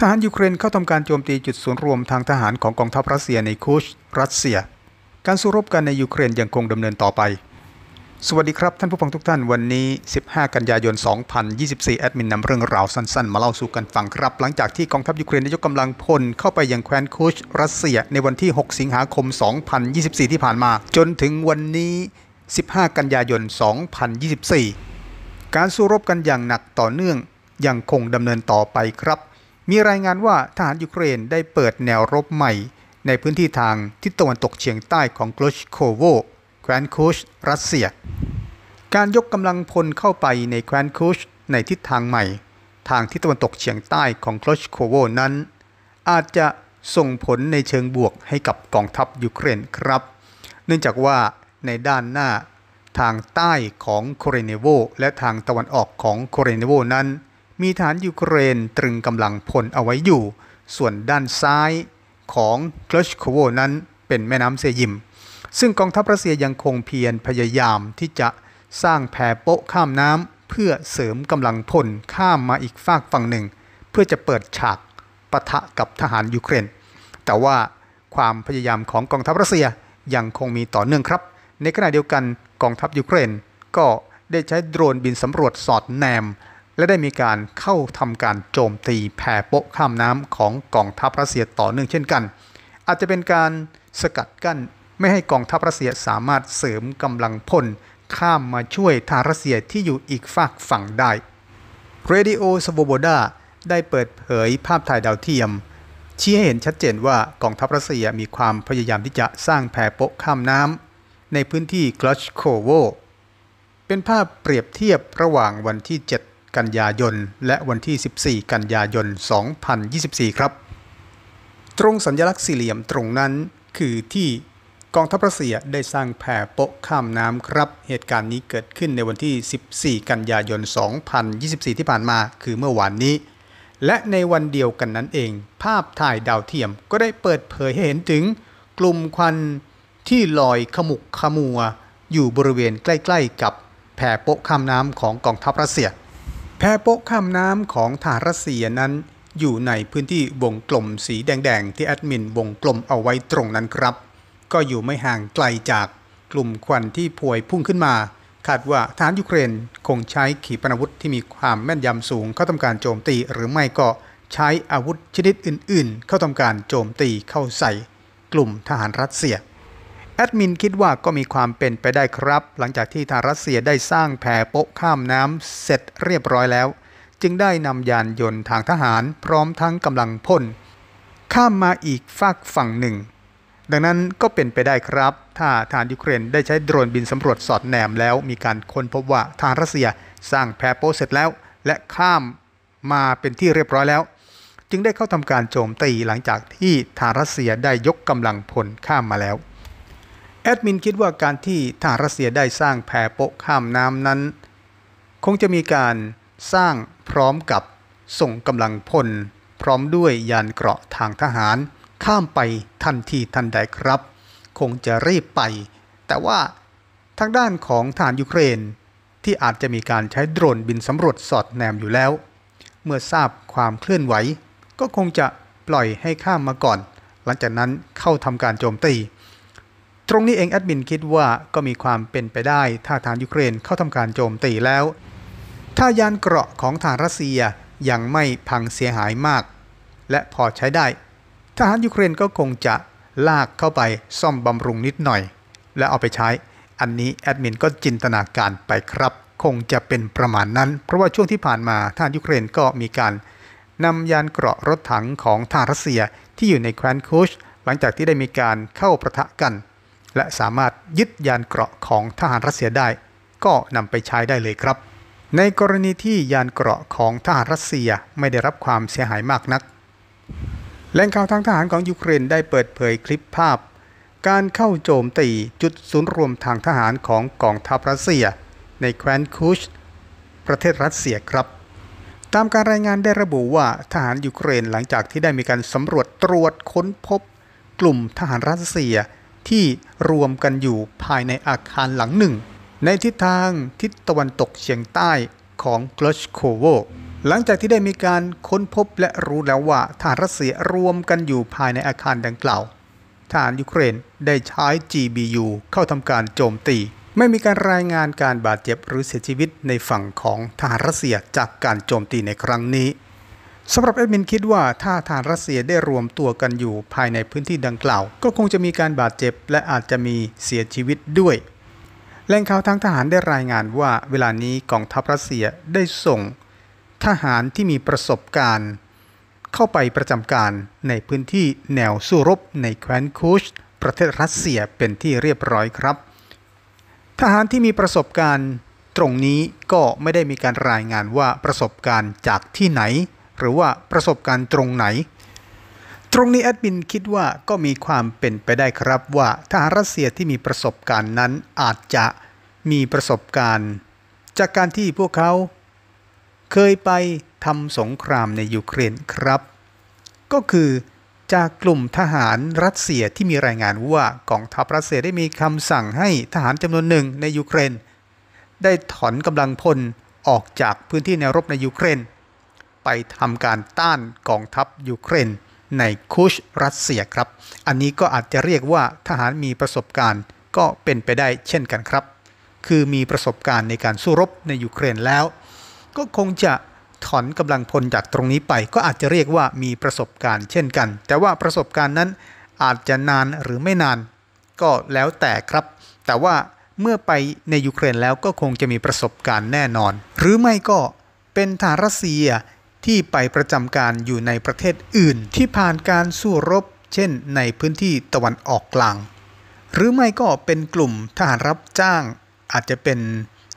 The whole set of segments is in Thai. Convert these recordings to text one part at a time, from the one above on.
ทหารยูเครนเข้าทำการโจมตีจุดศูนย์รวมทางทหารของกองทัพรัสเซียในคูชรัสเซีย การสู้รบกันในยูเครนยังคงดำเนินต่อไป สวัสดีครับท่านผู้ฟังทุกท่าน วันนี้ 15 กันยายน 2024 แอดมินนำเรื่องราวสั้น ๆ มาเล่าสู่กันฟังครับ หลังจากที่กองทัพยูเครนได้ยกกำลังพลเข้าไปยังแคว้นคูชรัสเซียในวันที่ 6 สิงหาคม 2024 ที่ผ่านมาจนถึงวันนี้ 15 กันยายน 2024 การสู้รบกันอย่างหนักต่อเนื่องยังคงดำเนินต่อไปครับมีรายงานว่าทหารยูเครนได้เปิดแนวรบใหม่ในพื้นที่ทางทิศตะวันตกเฉียงใต้ของกลชโคโวแคว้นคูชรัสเซีย การยกกำลังพลเข้าไปในแคว้นคูชในทิศทางใหม่ ทางทิศตะวันตกเฉียงใต้ของกลชโคโวนั้น อาจจะส่งผลในเชิงบวกให้กับกองทัพยูเครนครับ เนื่องจากว่าในด้านหน้าทางใต้ของโคเรเนโวและทางตะวันออกของโคเรเนโวนั้นมีฐานยูเครนตรึงกำลังพลเอาไว้อยู่ ส่วนด้านซ้ายของคลชโควนั้นเป็นแม่น้ำเซยิม ซึ่งกองทัพรัสเซียยังคงเพียรพยายามที่จะสร้างแพโปะข้ามน้ำเพื่อเสริมกำลังพลข้ามมาอีกฝากฝั่งหนึ่ง เพื่อจะเปิดฉากปะทะกับทหารยูเครน แต่ว่าความพยายามของกองทัพรัสเซียยังคงมีต่อเนื่องครับ ในขณะเดียวกันกองทัพยูเครนก็ได้ใช้โดรนบินสำรวจสอดแนมและได้มีการเข้าทำการโจมตีแผ่โป๊ะข้ามน้ำของกองทัพรัสเซียต่อเนื่องเช่นกัน อาจจะเป็นการสกัดกั้น ไม่ให้กองทัพรัสเซียสามารถเสริมกำลังพล ข้ามมาช่วยทารัสเซียที่อยู่อีกฝากฝั่งได้ เรดิโอสโบโบดาได้เปิดเผยภาพถ่ายดาวเทียมชี้ให้เห็นชัดเจนว่ากองทัพรัสเซียมีความพยายามที่จะสร้างแผ่โป๊ะข้ามน้ำในพื้นที่กลัชโคโว เป็นภาพเปรียบเทียบระหว่างวันที่ 7กันยายนและวันที่ 14 กันยายน2024 ครับตรงสัญลักษณ์สี่เหลี่ยมตรงนั้นคือที่กองทัพรัสเซียได้สร้างแผ่โปะข้ามน้ำครับ เหตุการณ์นี้เกิดขึ้นในวันที่ 14 กันยายน 2024 ที่ผ่านมาคือเมื่อวานนี้ และในวันเดียวกันนั้นเอง ภาพถ่ายดาวเทียม ก็ได้เปิดเผยให้เห็นถึงกลุ่มควันที่ลอยขมุกขมัวอยู่บริเวณใกล้ ๆกับแผ่โปะข้ามน้ำของกองทัพรัสเซียแพโปะข้ามน้ำของทหารรัสเซียนั้นอยู่ในพื้นที่วงกลมสีแดงๆ ที่แอดมินวงกลมเอาไว้ตรงนั้นครับ ก็อยู่ไม่ห่างไกลจากกลุ่มควันที่พวยพุ่งขึ้นมาคาดว่าฐานยูเครนคงใช้ขีปนาวุธที่มีความแม่นยำสูงเข้าทำการโจมตีหรือไม่ก็ใช้อาวุธชนิดอื่นๆ เข้าทำการโจมตีเข้าใส่กลุ่มทหารรัสเซียแอดมินคิดว่าก็มีความเป็นไปได้ครับ หลังจากที่ทางรัสเซียได้สร้างแพโป๊ะข้ามน้ำเสร็จเรียบร้อยแล้ว จึงได้นำยานยนต์ทางทหารพร้อมทั้งกำลังพล ข้ามมาอีกฝากฝั่งหนึ่ง ดังนั้นก็เป็นไปได้ครับ ถ้าทางยูเครนได้ใช้ โดรนบินสำรวจสอดแนมแล้วมีการค้นพบว่าทางรัสเซียสร้างแพโป๊ะเสร็จแล้ว และข้ามมาเป็นที่เรียบร้อยแล้ว จึงได้เข้าทำการโจมตีหลังจากที่ทางรัสเซียได้ยกกำลังพลข้ามมาแล้วแอดมินคิดว่าการที่ทหารรัสเซียได้สร้างแพโปะข้ามน้ำนั้น คงจะมีการสร้างพร้อมกับส่งกำลังพล พร้อมด้วยยานเกราะทางทหาร ข้ามไปทันทีทันใดครับ คงจะรีบไป แต่ว่าทางด้านของฐานยูเครนที่อาจจะมีการใช้โดรนบินสำรวจสอดแนมอยู่แล้ว เมื่อทราบความเคลื่อนไหว ก็คงจะปล่อยให้ข้ามมาก่อน หลังจากนั้นเข้าทำการโจมตีตรงนี้เองแอดมินคิดว่าก็มีความเป็นไปได้ถ้าฐานยูเครนเข้าทำการโจมตีแล้ว ถ้ายานเกราะของทางรัสเซียยังไม่พังเสียหายมาก และพอใช้ได้ ทหารยูเครนก็คงจะลากเข้าไปซ่อมบำรุงนิดหน่อย และเอาไปใช้อันนี้แอดมินก็จินตนาการไปครับคงจะเป็นประมาณนั้น เพราะว่าช่วงที่ผ่านมาทหารยูเครนก็มีการนำยานเกราะรถถังของทหารรัสเซียที่อยู่ในแคว้นคูช หลังจากที่ได้มีการเข้าประทะกันและสามารถยึดยานเกราะของทหารรัสเซียได้ ก็นำไปใช้ได้เลยครับ ในกรณีที่ยานเกราะของทหาร รัสเซียไม่ได้รับความเสียหายมากนัก แหล่งข่าวทางทหารของยูเครนได้เปิดเผยคลิปภาพ การเข้าโจมตีจุดศูนย์รวมทางทหารของกองทัพรัสเซีย ในแคว้นคูชประเทศรัสเซียครับ ตามการรายงานได้ระบุว่าทหารยูเครนหลังจากที่ได้มีการสำรวจตรวจค้นพบ กลุ่มทหารรัสเซียที่รวมกันอยู่ภายในอาคารหลังหนึ่ง ในทิศทางทิศตะวันตกเฉียงใต้ของกลอชโคโวหลังจากที่ได้มีการค้นพบและรู้แล้วว่าทหารรัสเซียรวมกันอยู่ภายในอาคารดังกล่าวทหารยูเครนได้ใช้ GBU เข้าทำการโจมตีไม่มีการรายงานการบาดเจ็บหรือเสียชีวิตในฝั่งของทหารรัสเซียจากการโจมตีในครั้งนี้สำหรับแอดมินคิดว่า ถ้าทางรัสเซียได้รวมตัวกันอยู่ภายในพื้นที่ดังกล่าว ก็คงจะมีการบาดเจ็บและอาจจะมีเสียชีวิตด้วย แหล่งข่าวทางทหารได้รายงานว่าเวลานี้กองทัพรัสเซียได้ส่ง ทหารที่มีประสบการณ์ เข้าไปประจำการในพื้นที่แนวสู้รบในแคว้นคูช ประเทศรัสเซียเป็นที่เรียบร้อยครับ ทหารที่มีประสบการณ์ ตรงนี้ก็ไม่ได้มีการรายงานว่าประสบการณ์จากที่ไหนหรือว่าประสบการณ์ตรงไหน ตรงนี้แอดมินคิดว่าก็มีความเป็นไปได้ครับ ว่าทหารรัสเซียที่มีประสบการณ์นั้นอาจจะมีประสบการณ์ จากการที่พวกเขา เคยไปทำสงครามในยูเครนครับ ก็คือจากกลุ่มทหารรัสเซียที่มีรายงานว่ากองทัพรัสเซียได้มีคำสั่งให้ทหารจำนวนหนึ่งในยูเครน ได้ถอนกำลังพลออกจากพื้นที่แนวรบในยูเครนไปทำการต้านกองทัพยูเครน ในคุชรัสเซียครับ อันนี้ก็อาจจะเรียกว่าทหารมีประสบการณ์ก็เป็นไปได้เช่นกันครับ คือมีประสบการณ์ในการสู้รบในยูเครนแล้ว ก็คงจะถอนกำลังพลจากตรงนี้ไป ก็อาจจะเรียกว่ามีประสบการณ์เช่นกัน แต่ว่าประสบการณ์นั้นอาจจะนานหรือไม่นาน ก็แล้วแต่ครับ แต่ว่าเมื่อไปในยูเครนแล้วก็คงจะมีประสบการณ์แน่นอน หรือไม่ก็เป็นทหารรัสเซียที่ไปประจำการอยู่ในประเทศอื่นที่ผ่านการสู้รบ เช่นในพื้นที่ตะวันออกกลาง หรือไม่ก็เป็นกลุ่มทหารรับจ้างอาจจะเป็น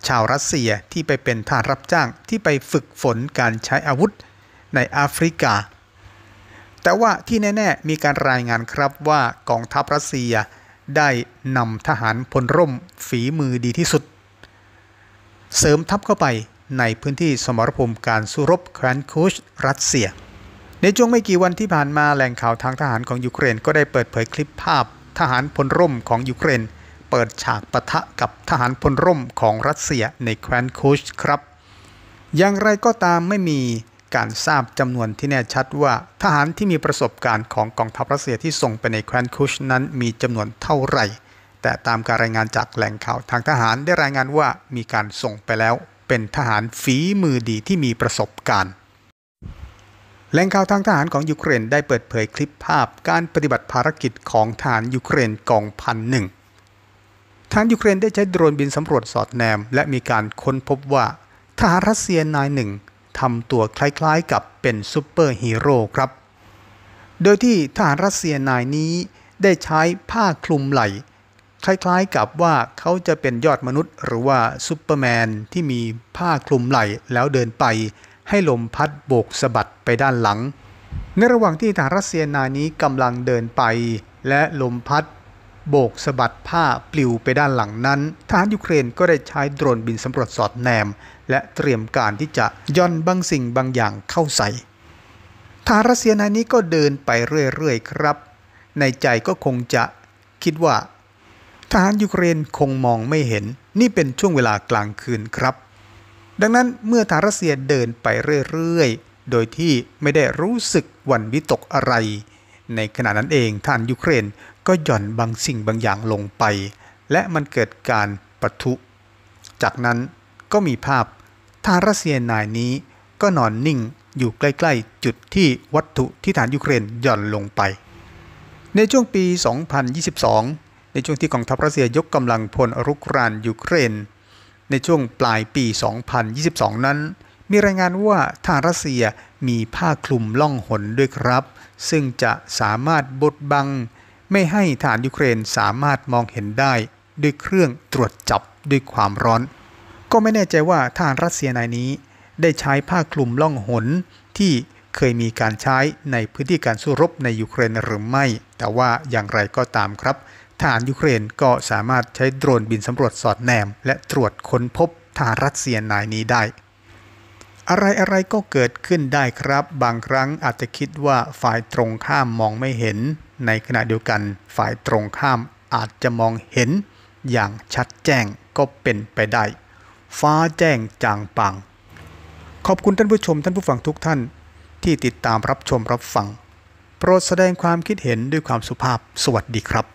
ชาวรัสเซียที่ไปเป็นทหารรับจ้างที่ไปฝึกฝนการใช้อาวุธในแอฟริกา แต่ว่าที่แน่ ๆ มีการรายงานครับว่ากองทัพรัสเซียได้นำทหารพลร่มฝีมือดีที่สุด เสริมทัพเข้าไปในพื้นที่สมรภูมิการสู้รบแคว้นคูชรัสเซีย ในช่วงไม่กี่วันที่ผ่านมา แหล่งข่าวทางทหารของยูเครน ก็ได้เปิดเผยคลิปภาพ ทหารพลร่มของยูเครน เปิดฉากปะทะกับทหารพลร่มของรัสเซียในแคว้นคูช ครับ อย่างไรก็ตามไม่มีการทราบจำนวนที่แน่ชัดว่า ทหารที่มีประสบการณ์ของกองทัพรัสเซียที่ส่งไปในแคว้นคูช นั้นมีจำนวนเท่าไหร่ แต่ตามการรายงานจากแหล่งข่าวทางทหารได้รายงานว่ามีการส่งไปแล้วเป็นทหารฝีมือดีที่มีประสบการณ์ แหล่งข่าวทางทหารของยูเครนได้เปิดเผยคลิปภาพการปฏิบัติภารกิจของทหารยูเครนกองพันหนึ่งทางยูเครนได้ใช้โดรนบินสำรวจสอดแนม และมีการค้นพบว่าทหารรัสเซียนายหนึ่งทำตัวคล้ายๆกับเป็นซูเปอร์ฮีโร่ครับ โดยที่ทหารรัสเซียนายนี้ได้ใช้ผ้าคลุมไหล่คล้ายๆ กับว่าเขาจะเป็นยอดมนุษย์ หรือว่าซูเปอร์แมนที่มีผ้าคลุมไหล่แล้วเดินไปให้ลมพัดโบกสะบัดไปด้านหลัง ในระหว่างที่ทหารรัสเซียนายนี้กำลังเดินไปและลมพัดโบกสะบัดผ้าปลิวไปด้านหลังนั้น ทหารยูเครนก็ได้ใช้โดรนบินสำรวจสอดแนม และเตรียมการที่จะย่อนบางสิ่งบางอย่างเข้าใส่ทหารรัสเซียนายนี้ก็เดินไปเรื่อยๆครับ ในใจก็คงจะคิดว่าทหารยูเครนคงมองไม่เห็นนี่เป็นช่วงเวลากลางคืนครับ ดังนั้นเมื่อทหารรัสเซียเดินไปเรื่อยๆโดยที่ไม่ได้รู้สึกวันวิตกอะไร ในขณะนั้นเองท่านยูเครนก็หย่อนบางสิ่งบางอย่างลงไป และมันเกิดการประทุจากนั้นก็มีภาพทหารรัสเซียนายนี้ก็นอนนิ่งอยู่ใกล้ ๆ จุดที่วัตถุที่ฐานยูเครนหย่อนลงไป ในช่วงปี 2022ในช่วงที่กองทัพรัสเซียยกกำลังพลรุกรานยูเครน ในช่วงปลายปี 2022 นั้น มีรายงานว่าทางรัสเซียมีผ้าคลุมล่องหนด้วยครับ ซึ่งจะสามารถบดบัง ไม่ให้ฐานยูเครนสามารถมองเห็นได้ ด้วยเครื่องตรวจจับด้วยความร้อน ก็ไม่แน่ใจว่าทางรัสเซียนายนี้ได้ใช้ผ้าคลุมล่องหน ที่เคยมีการใช้ในพื้นที่การสู้รบในยูเครนหรือไม่ แต่ว่าอย่างไรก็ตามครับทหารยูเครนก็สามารถใช้โดรนบินสำรวจสอดแนม และตรวจค้นพบทหารรัสเซียนายนี้ได้ อะไรอะไรก็เกิดขึ้นได้ครับ บางครั้งอาจจะคิดว่าฝ่ายตรงข้ามมองไม่เห็น ในขณะเดียวกัน ฝ่ายตรงข้ามอาจจะมองเห็นอย่างชัดแจ้งก็เป็นไปได้ ฟ้าแจ้งจางปังขอบคุณท่านผู้ชมท่านผู้ฟังทุกท่านที่ติดตามรับชมรับฟัง โปรดแสดงความคิดเห็นด้วยความสุภาพสวัสดีครับ